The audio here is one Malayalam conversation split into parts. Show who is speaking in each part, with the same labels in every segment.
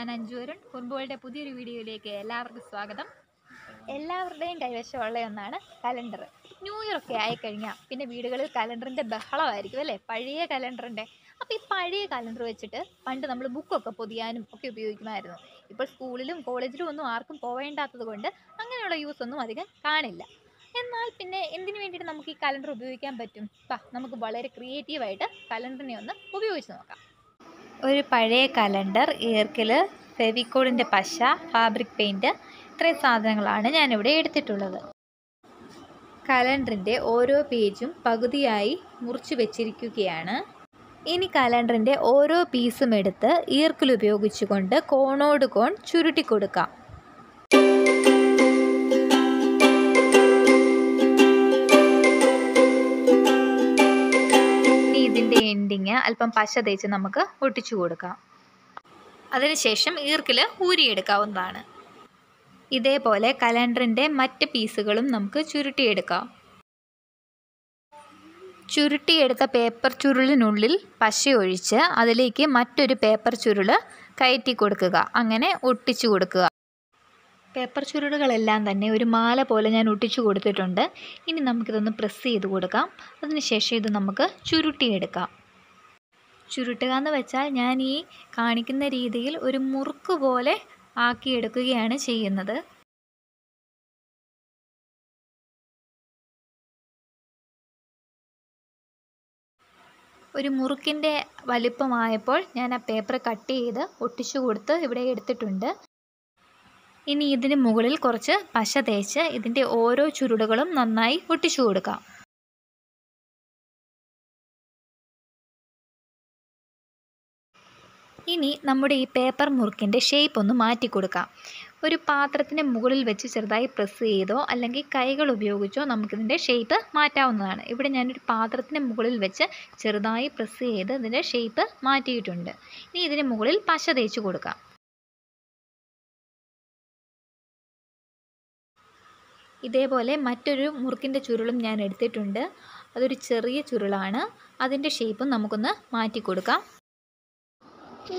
Speaker 1: ഞാൻ അഞ്ജുവരുൺ കുറുമ്പുകളുടെ പുതിയൊരു വീഡിയോയിലേക്ക് എല്ലാവർക്കും സ്വാഗതം എല്ലാവരുടെയും കൈവശമുള്ള ഒന്നാണ് കലണ്ടർ ന്യൂ ഇയർ ഒക്കെ ആയിക്കഴിഞ്ഞാൽ പിന്നെ വീടുകളിൽ കലണ്ടറിൻ്റെ ബഹളമായിരിക്കും അല്ലേ പഴയ കലണ്ടറിൻ്റെ അപ്പോൾ ഈ പഴയ കലണ്ടർ വെച്ചിട്ട് പണ്ട് നമ്മൾ ബുക്കൊക്കെ പൊതിയാനും ഒക്കെ ഉപയോഗിക്കുമായിരുന്നു ഇപ്പോൾ സ്കൂളിലും കോളേജിലും ഒന്നും ആർക്കും പോവേണ്ടാത്തത് കൊണ്ട് അങ്ങനെയുള്ള യൂസ് ഒന്നും അധികം കാണില്ല എന്നാൽ പിന്നെ എന്തിനു വേണ്ടിയിട്ട് നമുക്ക് ഈ കലണ്ടർ ഉപയോഗിക്കാൻ പറ്റും നമുക്ക് വളരെ ക്രിയേറ്റീവായിട്ട് കലണ്ടറിനെ ഒന്ന് ഉപയോഗിച്ച് നോക്കാം ഒരു പഴയ കലണ്ടർ ഈർക്കിൽ ഫെവിക്കോളിൻ്റെ പശ ഫാബ്രിക് പെയിൻറ്റ് ഇത്രയും സാധനങ്ങളാണ് ഞാനിവിടെ എടുത്തിട്ടുള്ളത് കലണ്ടറിൻ്റെ ഓരോ പേജും പകുതിയായി മുറിച്ചു വെച്ചിരിക്കുകയാണ് ഇനി കലണ്ടറിൻ്റെ ഓരോ പീസും എടുത്ത് ഈർക്കിൽ ഉപയോഗിച്ചുകൊണ്ട് കോണോട് കോൺ ചുരുട്ടി അല്പം പശ തേച്ച് നമുക്ക് ഒട്ടിച്ചു കൊടുക്കാം അതിനുശേഷം ഈർക്കിൽ ഊരിയെടുക്കാവുന്നതാണ് ഇതേപോലെ കലണ്ടറിൻ്റെ മറ്റ് പീസുകളും നമുക്ക് ചുരുട്ടിയെടുക്കാം ചുരുട്ടിയെടുത്ത പേപ്പർ ചുരുളിനുള്ളിൽ പശ ഒഴിച്ച് അതിലേക്ക് മറ്റൊരു പേപ്പർ ചുരുൾ കയറ്റി കൊടുക്കുക അങ്ങനെ ഒട്ടിച്ചു കൊടുക്കുക പേപ്പർ ചുരുളുകളെല്ലാം തന്നെ ഒരു മാല പോലെ ഞാൻ ഒട്ടിച്ചു കൊടുത്തിട്ടുണ്ട് ഇനി നമുക്കിതൊന്ന് പ്രസ് ചെയ്ത് കൊടുക്കാം അതിനുശേഷം ഇത് നമുക്ക് ചുരുട്ടിയെടുക്കാം ചുരുട്ടുക എന്ന് വെച്ചാൽ ഞാൻ ഈ കാണിക്കുന്ന രീതിയിൽ ഒരു മുറുക്ക് പോലെ ആക്കിയെടുക്കുകയാണ് ചെയ്യുന്നത് ഒരു മുറുക്കിൻ്റെ വലിപ്പമായപ്പോൾ ഞാൻ ആ പേപ്പർ കട്ട് ചെയ്ത് ഒട്ടിച്ചു കൊടുത്ത് ഇവിടെ എടുത്തിട്ടുണ്ട് ഇനി ഇതിന് മുകളിൽ കുറച്ച് പശ തേച്ച് ഇതിൻ്റെ ഓരോ ചുരുളുകളും നന്നായി ഒട്ടിച്ചു കൊടുക്കാം ഇനി നമ്മുടെ ഈ പേപ്പർ മുറുക്കിൻ്റെ ഷേപ്പ് ഒന്ന് മാറ്റി കൊടുക്കാം ഒരു പാത്രത്തിൻ്റെ മുകളിൽ വെച്ച് ചെറുതായി പ്രസ് ചെയ്തോ അല്ലെങ്കിൽ കൈകൾ ഉപയോഗിച്ചോ നമുക്കിതിൻ്റെ ഷേപ്പ് മാറ്റാവുന്നതാണ് ഇവിടെ ഞാനൊരു പാത്രത്തിൻ്റെ മുകളിൽ വെച്ച് ചെറുതായി പ്രസ് ചെയ്ത് ഇതിൻ്റെ ഷേപ്പ് മാറ്റിയിട്ടുണ്ട് ഇനി ഇതിന് മുകളിൽ പശ തേച്ച് കൊടുക്കാം ഇതേപോലെ മറ്റൊരു മുറുക്കിൻ്റെ ചുരുളും ഞാൻ എടുത്തിട്ടുണ്ട് അതൊരു ചെറിയ ചുരുളാണ് അതിൻ്റെ ഷേപ്പും നമുക്കൊന്ന് മാറ്റി കൊടുക്കാം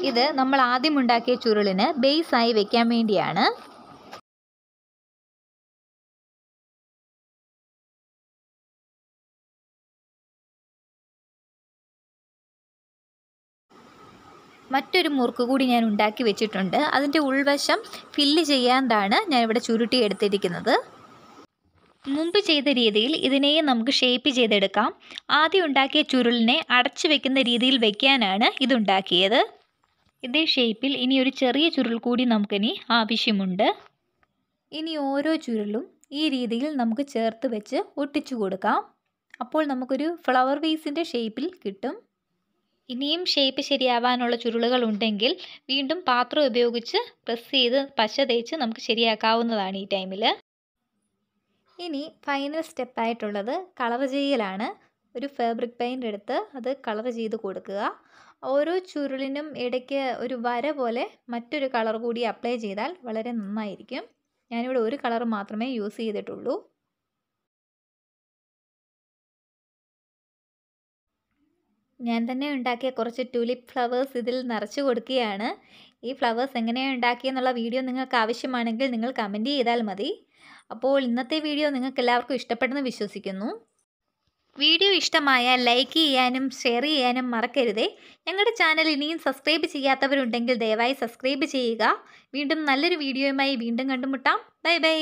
Speaker 1: ഇത് നമ്മൾ ആദ്യം ഉണ്ടാക്കിയ ചുരുളിന് ബേസായി വെക്കാൻ വേണ്ടിയാണ് മറ്റൊരു മുറുക്ക് കൂടി ഞാൻ ഉണ്ടാക്കി വെച്ചിട്ടുണ്ട് അതിൻ്റെ ഉൾവശം ഫില്ല് ചെയ്യാതാണ് ഞാൻ ഇവിടെ ചുരുട്ടി എടുത്തിരിക്കുന്നത് മുമ്പ് ചെയ്ത രീതിയിൽ ഇതിനെയും നമുക്ക് ഷേപ്പ് ചെയ്തെടുക്കാം ആദ്യം ഉണ്ടാക്കിയ ചുരുളിനെ അടച്ചു വെക്കുന്ന രീതിയിൽ വെക്കാനാണ് ഇതുണ്ടാക്കിയത് ഇതേ ഷേപ്പിൽ ഇനി ഒരു ചെറിയ ചുരുൾ കൂടി നമുക്കിനി ആവശ്യമുണ്ട് ഇനി ഓരോ ചുരുളും ഈ രീതിയിൽ നമുക്ക് ചേർത്ത് വെച്ച് ഒട്ടിച്ചു കൊടുക്കാം അപ്പോൾ നമുക്കൊരു ഫ്ലവർ വീസിൻ്റെ ഷേപ്പിൽ കിട്ടും ഇനിയും ഷേപ്പ് ശരിയാവാനുള്ള ചുരുളുകൾ ഉണ്ടെങ്കിൽ വീണ്ടും പാത്രം ഉപയോഗിച്ച് പ്രസ് ചെയ്ത് പശ തേച്ച് നമുക്ക് ശരിയാക്കാവുന്നതാണ് ഈ ടൈമിൽ ഇനി ഫൈനൽ സ്റ്റെപ്പായിട്ടുള്ളത് കളർ ചെയ്യലാണ് ഒരു ഫാബ്രിക് പെയിൻ്റ് എടുത്ത് അത് കളർ ചെയ്ത് കൊടുക്കുക ഓരോ ചുരുളിനും ഇടയ്ക്ക് ഒരു വര പോലെ മറ്റൊരു കളർ കൂടി അപ്ലൈ ചെയ്താൽ വളരെ നന്നായിരിക്കും ഞാനിവിടെ ഒരു കളർ മാത്രമേ യൂസ് ചെയ്തിട്ടുള്ളൂ ഞാൻ തന്നെ ഉണ്ടാക്കിയ കുറച്ച് ട്യൂലിപ്പ് ഫ്ലവേഴ്സ് ഇതിൽ നിറച്ചു കൊടുക്കുകയാണ് ഈ ഫ്ലവേഴ്സ് എങ്ങനെയാണ് ഉണ്ടാക്കിയെന്നുള്ള വീഡിയോ നിങ്ങൾക്ക് ആവശ്യമാണെങ്കിൽ നിങ്ങൾ കമൻറ്റ് ചെയ്താൽ മതി അപ്പോൾ ഇന്നത്തെ വീഡിയോ നിങ്ങൾക്ക് എല്ലാവർക്കും ഇഷ്ടപ്പെട്ടെന്ന് വിശ്വസിക്കുന്നു വീഡിയോ ഇഷ്ടമായ ലൈക്ക് ചെയ്യാനും ഷെയർ ചെയ്യാനും മറക്കരുതേ ഞങ്ങളുടെ ചാനൽ ഇനിയും സബ്സ്ക്രൈബ് ചെയ്യാത്തവരുണ്ടെങ്കിൽ ദയവായി സബ്സ്ക്രൈബ് ചെയ്യുക വീണ്ടും നല്ലൊരു വീഡിയോയുമായി വീണ്ടും കണ്ടുമുട്ടാം ബൈ ബൈ